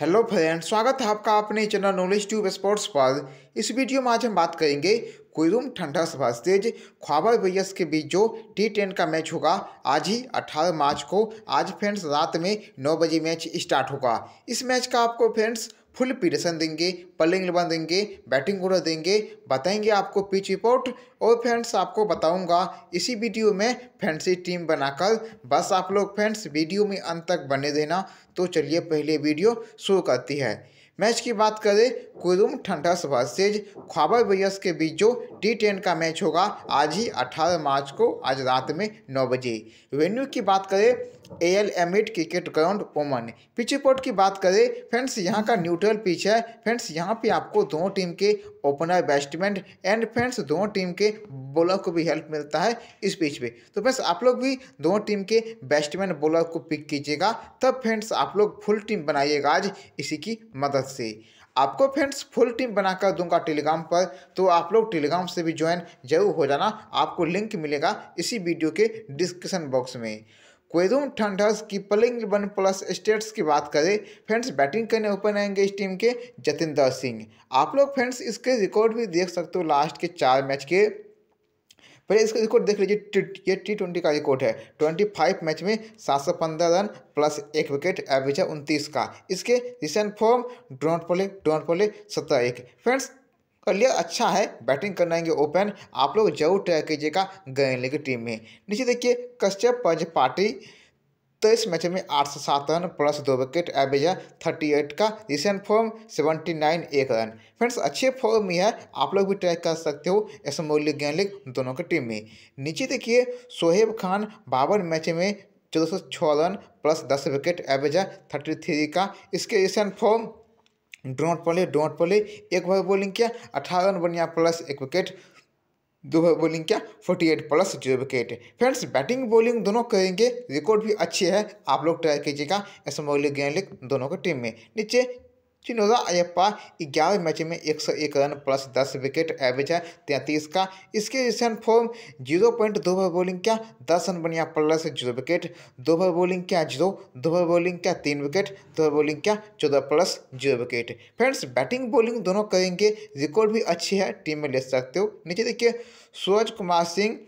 hello friend स्वागत है आपका अपने चैनल नॉलेज ट्यूब स्पोर्ट्स पर इस वीडियो में आज हम बात करेंगे कुरुम सभा वर्सेज ख्वाबर वैयस के बीच जो टी टेन का मैच होगा आज ही 18 मार्च को आज फ्रेंड्स रात में 9 बजे मैच स्टार्ट होगा इस मैच का आपको फ्रेंड्स फुल पीरियसन देंगे पलिंग इलेवन देंगे बैटिंग ऑर्डर देंगे बताएंगे आपको पिच रिपोर्ट और फ्रेंड्स आपको बताऊंगा इसी वीडियो में फैंसी टीम बनाकर बस आप लोग फ्रेंड्स वीडियो में अंत तक बने देना तो चलिए पहले वीडियो शुरू करती है मैच की बात करें कुरुम ठंडस वर्सेज ख्वाबर ब्रियस के बीच जो टी टेन का मैच होगा आज ही 18 मार्च को आज रात में नौ बजे वेन्यू की बात करें Al Amerat cricket ground Oman pitch report की बात करें फ्रेंड्स यहाँ का न्यूट्रल पिच है फ्रेंड्स यहाँ पे आपको दोनों टीम के ओपनर बैट्समैन एंड फ्रेंड्स दोनों टीम के बॉलर को भी हेल्प मिलता है इस पिच पे तो फ्रेंड्स आप लोग भी दोनों टीम के बैट्समैन बॉलर को पिक कीजिएगा तब फ्रेंड्स आप लोग फुल टीम बनाइएगा आज इसी की मदद मदद से आपको फ्रेंड्स फुल टीम बनाकर दूंगा टेलीग्राम पर तो आप लोग टेलीग्राम से भी ज्वाइन जरूर हो जाना आपको लिंक मिलेगा इसी वीडियो के डिस्क्रिप्शन बॉक्स में क्वेदूम ठंडर्स की पलिंग वन प्लस स्टेट्स की बात करें फ्रेंड्स बैटिंग करने ओपन आएंगे इस टीम के जतिंदर सिंह आप लोग फ्रेंड्स इसके रिकॉर्ड भी देख सकते हो लास्ट के चार मैच के फिर इसका रिकॉर्ड देख लीजिए ये टी ट्वेंटी का रिकॉर्ड है ट्वेंटी फाइव मैच में सात सौ पंद्रह रन प्लस एक विकेट एवरेज है उनतीस का इसके recent form don't play don't play सत्रह एक फ्रेंड्स कलियर अच्छा है बैटिंग करनाएंगे ओपन आप लोग जरूर ट्राई कीजिएगा गए की टीम में नीचे देखिए कश्यप पंच पार्टी तो इस मैच में आठ सौ सात रन प्लस दो विकेट एवरेज है थर्टी एट का रिसेंट फॉर्म सेवेंटी नाइन एक रन फ्रेंड्स अच्छे फॉर्म में है आप लोग भी ट्रैक कर सकते हो एसमोल लीग गेंद लीग दोनों की टीम में नीचे देखिए सोहेब खान बावन मैच में चौदह सौ छः रन प्लस दस विकेट एवरेज है थर्टी थ्री का इसके recent form don't play don't play एक बार बॉलिंग किया अठारह रन बनिया प्लस एक विकेट दो बॉलिंग क्या 48 plus zero wicket friends batting bowling दोनों करेंगे रिकॉर्ड भी अच्छे है आप लोग ट्राई कीजिएगा एस एम गेंद दोनों की टीम में नीचे चिनोदा अयप्पा ग्यारह मैच में एक सौ एक रन प्लस दस विकेट एवरेज है तैंतीस का इसके रिसेंट फॉर्म जीरो पॉइंट दो ओवर बॉलिंग क्या दस रन बनिया प्लस जीरो विकेट दो ओवर बॉलिंग क्या जीरो दो ओवर बॉलिंग क्या तीन विकेट दो ओवर बॉलिंग क्या चौदह plus zero wicket friends batting bowling दोनों करेंगे रिकॉर्ड भी अच्छी है टीम में ले सकते हो नीचे देखिए सूरज कुमार सिंह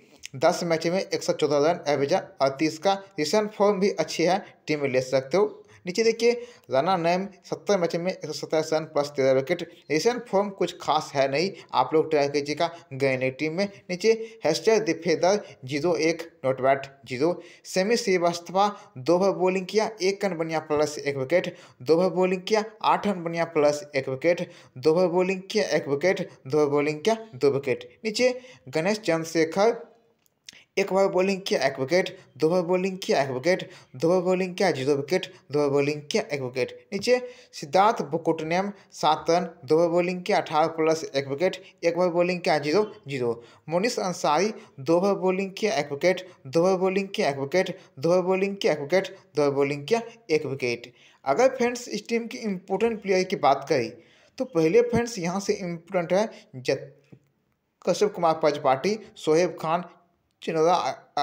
दस मैच में एक सौ चौदह रन एवरेज है अड़तीस का रिसेंट फॉर्म भी अच्छी है टीम में ले सकते हो नीचे देखिए राना नैम सत्तर मैच में एक सौ सत्ताईस रन प्लस तेरह विकेट रिसेंट फॉर्म कुछ खास है नहीं आप लोग ट्राई कीजिएगा गैनी टीम में नीचे हेस्टर दिफेदर जीरो एक not bat zero Sami Srivastava दो भर बॉलिंग किया एक रन बनिया प्लस एक विकेट दो भर बॉलिंग किया आठ रन बनिया प्लस एक विकेट दो भर बॉलिंग किया एक विकेट दो भर बॉलिंग किया दो विकेट नीचे गणेश चंद्रशेखर एक ओवर बॉलिंग किया एक विकेट दो ओवर बॉलिंग किया एक विकेट दो ओवर बॉलिंग किया जीरो विकेट दो ओवर बॉलिंग किया एक विकेट नीचे सिद्धार्थ बुकुटनेम सात रन दो ओवर बॉलिंग किया अठारह प्लस एक विकेट एक ओवर बॉलिंग किया जीरो जीरो मोनिस अंसारी दो ओवर बॉलिंग किया एक विकेट दो ओवर बॉलिंग किया एक विकेट दो ओवर बॉलिंग किया एक विकेट दो ओवर बॉलिंग किया एक विकेट अगर फ्रेंड्स इस टीम की इम्पोर्टेंट प्लेयर की बात करें तो पहले फ्रेंड्स यहाँ से इम्पोर्टेंट है कश्यप कुमार पजपाटी शोहेब खान चिनोदा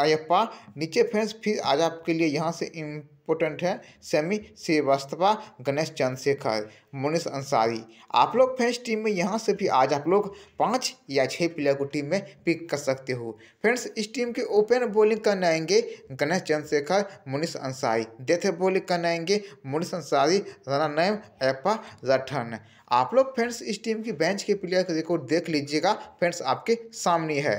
अयप्पा नीचे फ्रेंड्स फिर आज आपके लिए यहाँ से इम्पोर्टेंट है सेमी श्रीवास्तवा गणेश चंद्रशेखर मुनीष अंसारी आप लोग फ्रेंड्स टीम में यहाँ से भी आज आप लोग पाँच या छः प्लेयर को टीम में पिक कर सकते हो फ्रेंड्स इस टीम के ओपन बॉलिंग करने आएंगे गणेश चंद्रशेखर मुनीष अंसारी डेथ बॉलिंग करने आएंगे मुनीष अंसारी राना नैम अयप्पा जठन आप लोग फ्रेंड्स इस टीम की बेंच के प्लेयर का रिकॉर्ड देख लीजिएगा फ्रेंड्स आपके सामने है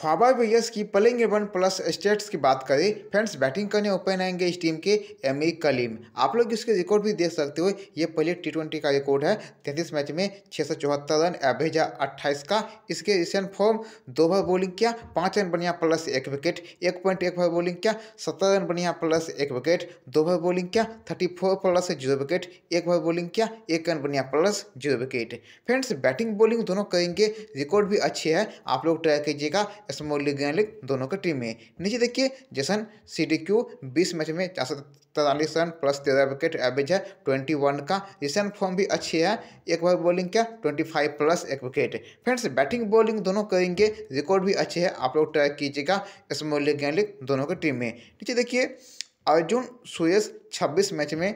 ख्वाबा विलियर्स की पलिंग एवन प्लस स्टेट्स की बात करें फ्रेंड्स बैटिंग करने ओपन आएंगे इस टीम के एम ई कलीम आप लोग इसके रिकॉर्ड भी देख सकते हो ये पहले टी ट्वेंटी का रिकॉर्ड है तैंतीस मैच में छः सौ चौहत्तर रन एवरेज है अट्ठाईस का इसके रिसेंट फॉर्म दो ओवर बॉलिंग किया पाँच रन बढ़िया प्लस एक विकेट एक पॉइंट एक ओवर बॉलिंग किया सत्तर रन बढ़िया प्लस एक विकेट दो ओवर बॉलिंग किया thirty four plus zero wicket एक ओवर बॉलिंग किया एक रन बढ़िया plus zero wicket friends batting bowling दोनों करेंगे रिकॉर्ड भी अच्छे है आप लोग ट्राई कीजिएगा स्मॉल लीग ग्रैंड लीग दोनों की टीमें नीचे देखिए जैसन सी डी क्यू बीस मैच में चार सौ तैतालीस रन प्लस तेरह विकेट एवरेज है ट्वेंटी वन का रिसेंट फॉर्म भी अच्छी है एक बार बॉलिंग क्या ट्वेंटी फाइव प्लस एक विकेट फ्रेंड्स बैटिंग बॉलिंग दोनों करेंगे रिकॉर्ड भी अच्छे है आप लोग ट्राई कीजिएगा स्मॉल लीग ग्रैंड लीग दोनों की टीमें नीचे देखिए अर्जुन सुयस छब्बीस मैच में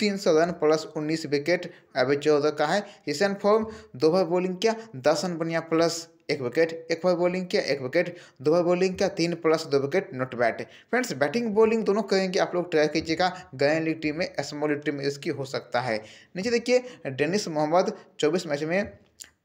तीन सौ रन प्लस उन्नीस विकेट एवरेज चौदह का है रिसेंट फॉर्म दो बार बॉलिंग क्या दस रन बनिया प्लस एक विकेट एक बार बॉलिंग किया एक विकेट दो बार बॉलिंग किया तीन प्लस दो wicket not bat friends batting bowling दोनों करेंगे आप लोग ट्राई कीजिएगा गयन लीग टीम में स्मॉल लीग टीम में इसकी हो सकता है नीचे देखिए डेनिस मोहम्मद चौबीस मैच में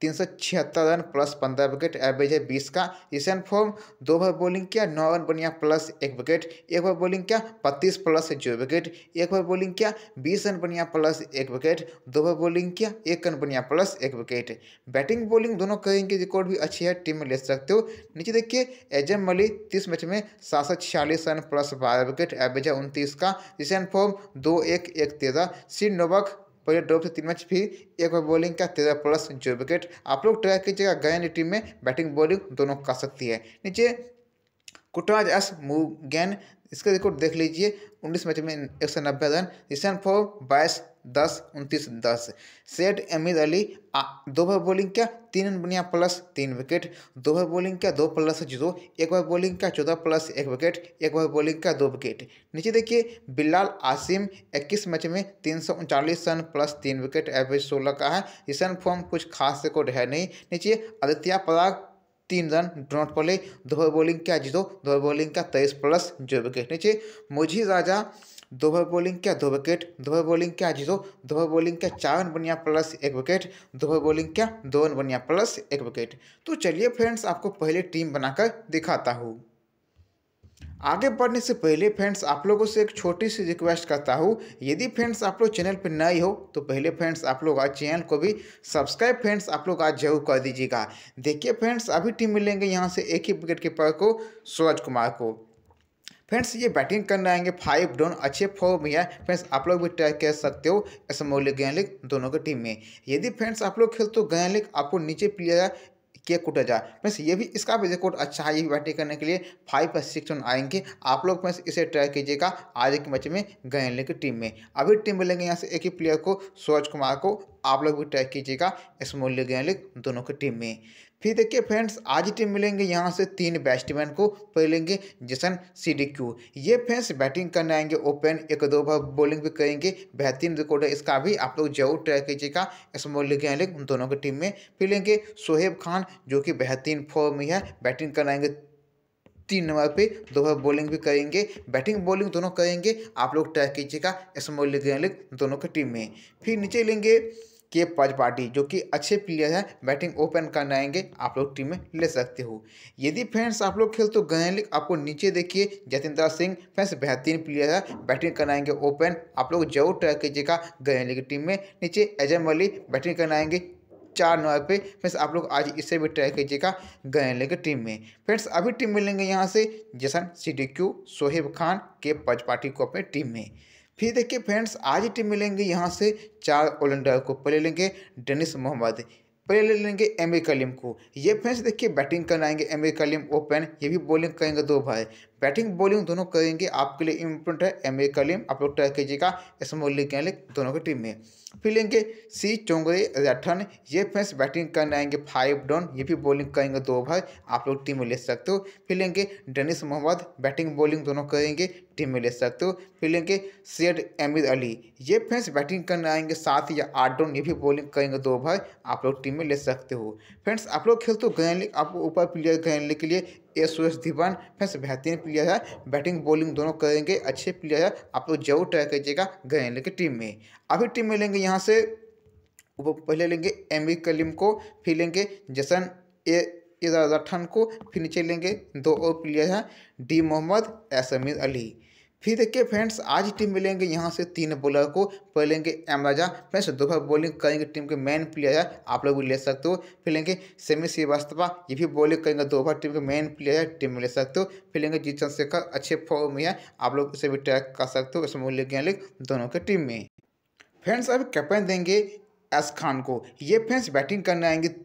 तीन सौ छिहत्तर रन प्लस पंद्रह विकेट एवरेज है बीस का ईशान फोम दो ओवर बॉलिंग किया नौ रन बनिया प्लस एक विकेट एक ओवर बॉलिंग किया बत्तीस प्लस जो विकेट एक ओवर बॉलिंग किया बीस रन बनिया प्लस एक विकेट दो ओवर बॉलिंग किया एक रन बनिया प्लस एक विकेट बैटिंग बॉलिंग दोनों करेंगे रिकॉर्ड भी अच्छी है टीम में ले सकते हो नीचे देखिए एजम मलिक तीस मैच में सात सौ छियालीस रन प्लस बारह विकेट एवरेज है उनतीस का ईशान फोम दो एक एक तेरह सी नोबक पहले ड्रॉप से तीन मैच फिर एक बार बॉलिंग का तेरह प्लस जो विकेट आप लोग ट्राई कीजिएगा गया टीम में बैटिंग बॉलिंग दोनों कर सकती है नीचे कुटराज एस मुगैन इसका रिकॉर्ड देख लीजिए उन्नीस मैच में एक सौ नब्बे रन रिसन फोर बाईस दस उनतीस दस सेठ अमीर अली दो बार बॉलिंग किया तीन रन बनिया प्लस तीन विकेट दो बार बॉलिंग क्या दो प्लस जीरो एक बार बॉलिंग किया चौदह प्लस एक विकेट एक बार बॉलिंग किया दो विकेट नीचे देखिए बिलाल आसिम इक्कीस मैच में तीन सौ उनचालीस रन प्लस तीन विकेट एवरेज सोलह का है रिसन फॉर्म कुछ खास रिकॉर्ड है नहीं नीचे आदित्य पराग तीन रन डोनट पड़े दोहर बॉलिंग क्या जीतो दोहर बॉलिंग का तेईस प्लस जो विकेट नीचे मुझे राजा दोहर बॉलिंग क्या दो विकेट दोहर बॉलिंग क्या जीतो दोहर बॉलिंग क्या चार रन बनिया प्लस एक विकेट दोहर बॉलिंग क्या दो रन बनिया प्लस एक विकेट तो चलिए फ्रेंड्स आपको पहले टीम बनाकर दिखाता हूँ आगे बढ़ने से पहले फ्रेंड्स आप लोगों से एक छोटी सी रिक्वेस्ट करता हूँ यदि फ्रेंड्स आप लोग चैनल पर नए हो तो पहले फ्रेंड्स आप लोग आज चैनल को भी सब्सक्राइब फ्रेंड्स आप लोग आज जरूर कर दीजिएगा देखिए फ्रेंड्स अभी टीम मिलेंगे यहाँ से एक ही विकेट कीपर को सूरज कुमार को फ्रेंड्स ये बैटिंग करने आएंगे फाइव डाउन अच्छे फॉर्म में है फ्रेंड्स आप लोग भी ट्राई कर सकते हो ऐसा गैन लीग दोनों की टीम में यदि फ्रेंड्स आप लोग खेलते हो गैलिक आपको नीचे प्लेयर केक कूटा जाए फ्रेंड्स ये भी इसका भी रिकॉर्ड अच्छा है ये भी बैटिंग करने के लिए फाइव पर सिक्स रन आएंगे आप लोग फ्रेंड्स इसे ट्राई कीजिएगा आज के मैच में गए की टीम में अभी टीम में लेंगे यहाँ से एक ही प्लेयर को सूरज कुमार को आप लोग भी ट्राई कीजिएगा स्मोल लीग गए दोनों की टीम में फिर देखिए फ्रेंड्स आज टीम मिलेंगे यहाँ से तीन बैट्समैन को पहलेंगे जसन क्यू ये फ्रेंड्स बैटिंग करने आएंगे ओपन एक दो बार बॉलिंग भी करेंगे बेहतरीन रिकॉर्ड है इसका भी आप लोग जरूर ट्राई कीजिएगा स्मॉल लीग एंड लीग दोनों की टीम में फिर लेंगे सोहेब खान जो कि बेहतरीन फॉर्म में है बैटिंग करने आएंगे तीन नंबर पे बार बॉलिंग भी करेंगे बैटिंग बॉलिंग दोनों करेंगे आप लोग ट्राई कीजिएगा स्मॉल लीग एंड लीग दोनों की टीम में फिर नीचे लेंगे के पार्टी जो कि अच्छे प्लेयर हैं बैटिंग ओपन करने आएंगे आप लोग टीम में ले सकते हो यदि फ्रेंड्स आप लोग खेल तो गए आपको नीचे देखिए जतिंदर सिंह फ्रेंड्स बेहतरीन प्लेयर है बैटिंग आएंगे ओपन आप लोग जरूर ट्राई कीजिएगा गए की टीम में नीचे एजम अली बैटिंग आएंगे चार नंबर पे फ्रेंड्स आप लोग आज इसे भी ट्राई कीजिएगा गए की टीम में फ्रेंड्स अभी टीम मिलेंगे यहाँ से जसन सिडिक्यू सोहेब खान के पार्टी को अपने टीम में फिर देखिए फ्रेंड्स आज टीम टीम मिलेंगे यहाँ से चार ऑलराउंडर को पहले लेंगे डेनिस मोहम्मद पहले ले लेंगे एम ए कलीम को ये फ्रेंड्स देखिए बैटिंग करना आएंगे एम ए कलीम ओपन ये भी बॉलिंग करेंगे दो भाई बैटिंग बॉलिंग दोनों करेंगे आपके लिए इम्पोर्टेंट है एम ए कलीम आप लोग ट्राई कीजिएगा इसमें लीग के दोनों की टीम में फिर लेंगे सी चोंगरे रठन ये फैंस बैटिंग करने आएंगे फाइव डाउन ये भी बॉलिंग करेंगे दो ओवर आप लोग टीम में ले सकते हो फिर लेंगे डेनिस मोहम्मद बैटिंग बॉलिंग दोनों करेंगे टीम में ले सकते हो फिर लेंगे सैयद अमीर अली ये फैंस बैटिंग करने आएंगे सात या आठ डाउन ये भी बॉलिंग करेंगे दो ओवर आप लोग टीम में ले सकते हो फ्रेंड्स आप लोग खेलते हो ग्रैंड लीग आप ऊपर प्लेयर ग्रैंड लीग के लिए ए सुरेश धीवन फैंस बेहतरीन प्लेयर है बैटिंग बॉलिंग दोनों करेंगे अच्छे प्लेयर है आप लोग जरूर ट्राई कीजिएगा गए की टीम में अभी टीम में लेंगे यहाँ से पहले लेंगे एम कलीम को फिर लेंगे जसन ए इधर को फिर नीचे लेंगे दो और प्लेयर हैं डी मोहम्मद एसमीर अली फिर देखिए फ्रेंड्स आज टीम मिलेंगे यहाँ से तीन बॉलर को पहलेंगे लेंगे एमराजा फ्रेंड्स दोपहर बॉलिंग करेंगे टीम के मेन प्लेयर है आप लोग भी ले सकते हो फिर लेंगे सेमी श्रीवास्तवा ये भी बॉलिंग करेंगे दोपहर टीम के मेन प्लेयर है टीम में ले सकते हो फिर लेंगे जीत चंद्रशेखर अच्छे फॉर्म में है आप लोग उसे भी ट्रैक कर सकते हो इसमें लेंगे लिख दोनों के टीम में फ्रेंड्स अब कैप्टन देंगे एस खान को ये फ्रेंड्स बैटिंग करने आएंगे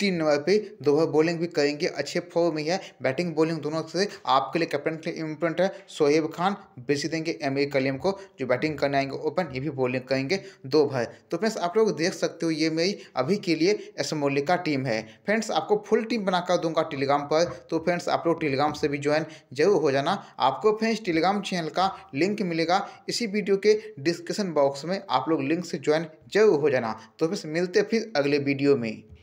तीन नंबर पे दोबारा बॉलिंग भी करेंगे अच्छे फॉर्म में है बैटिंग बॉलिंग दोनों से आपके लिए कैप्टन के लिए इम्पोर्टेंट है सोहेब खान बेची देंगे एम ए कलीम को जो बैटिंग करने आएंगे ओपन ये भी बॉलिंग करेंगे दो भाई तो फ्रेंड्स आप लोग देख सकते हो ये मेरी अभी के लिए एस मोलिका टीम है फ्रेंड्स आपको फुल टीम बनाकर दूंगा टेलीग्राम पर तो फ्रेंड्स आप लोग टेलीग्राम से भी ज्वाइन जरूर हो जाना आपको फ्रेंड्स टेलीग्राम चैनल का लिंक मिलेगा इसी वीडियो के डिस्क्रिप्शन बॉक्स में आप लोग लिंक से ज्वाइन जरूर हो जाना तो फ्रेंड्स मिलते फिर अगले वीडियो में